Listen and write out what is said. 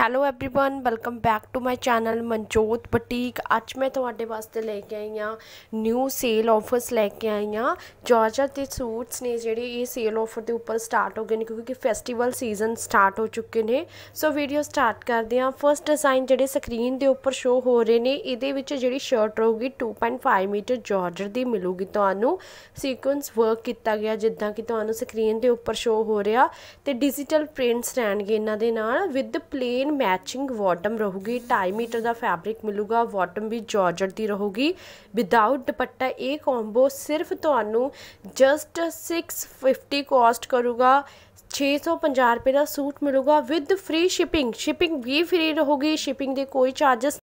hello everyone welcome back to my channel Manjot boutique ਅੱਜ ਮੈਂ ਤੁਹਾਡੇ ਵਾਸਤੇ ਲੈ ਕੇ ਆਈ ਆ ਨਿਊ ਸੇਲ ਆਫਰਸ ਲੈ ਕੇ ਆਈ ਆ ਜਾਰਜਟ ਦੇ ਸੂਟਸ ਨੇ ਜਿਹੜੇ ਇਹ ਸੇਲ ਆਫਰ ਦੇ ਉੱਪਰ ਸਟਾਰਟ ਹੋ ਗਏ ਨੇ ਕਿਉਂਕਿ ਫੈਸਟੀਵਲ ਸੀਜ਼ਨ ਸਟਾਰਟ ਹੋ ਚੁੱਕੇ ਨੇ ਸੋ ਵੀਡੀਓ ਸਟਾਰਟ ਕਰਦੇ ਆ ਫਰਸਟ ਡਿਜ਼ਾਈਨ ਜਿਹੜੇ ਸਕਰੀਨ ਦੇ ਉੱਪਰ ਸ਼ੋ ਹੋ ਰਹੇ ਨੇ ਇਹਦੇ ਵਿੱਚ ਜਿਹੜੀ ਸ਼ਰਟ ਰਹੂਗੀ 2.5 ਮੀਟਰ ਜਾਰਜਟ ਦੀ ਮਿਲੂਗੀ ਤੁਹਾਨੂੰ ਸੀਕੁਐਂਸ ਵਰਕ ਕੀਤਾ ਗਿਆ ਜਿੱਦਾਂ ਕਿ ਤੁਹਾਨੂੰ ਸਕਰੀਨ ਦੇ ਉੱਪਰ ਸ਼ੋ ਹੋ ਰਿਹਾ ਤੇ ਡਿਜੀਟਲ ਪ੍ਰਿੰਟਸ ਰਹਿਣਗੇ ਇਹਨਾਂ ਦੇ ਨਾਲ with plain again matching bottom ਰਹੂਗੀ 2 ਮੀਟਰ ਦਾ ਫੈਬਰਿਕ ਮਿਲੂਗਾ ਬਾਟਮ ਵੀ ਜਾਰਜਟ ਦੀ ਰਹੂਗੀ ਵਿਦਆਊਟ ਦੁਪੱਟਾ ਇਹ ਕੰਬੋ ਸਿਰਫ ਤੁਹਾਨੂੰ ਜਸਟ 650 ਕਾਸਟ ਕਰੂਗਾ 650 ਰੁਪਏ ਦਾ ਸੂਟ ਮਿਲੂਗਾ ਵਿਦ ਫ੍ਰੀ ਸ਼ਿਪਿੰਗ ਸ਼ਿਪਿੰਗ ਵੀ ਫ੍ਰੀ ਰਹੂਗੀ ਸ਼ਿਪਿੰਗ ਦੇ ਕੋਈ ਚਾਰजेस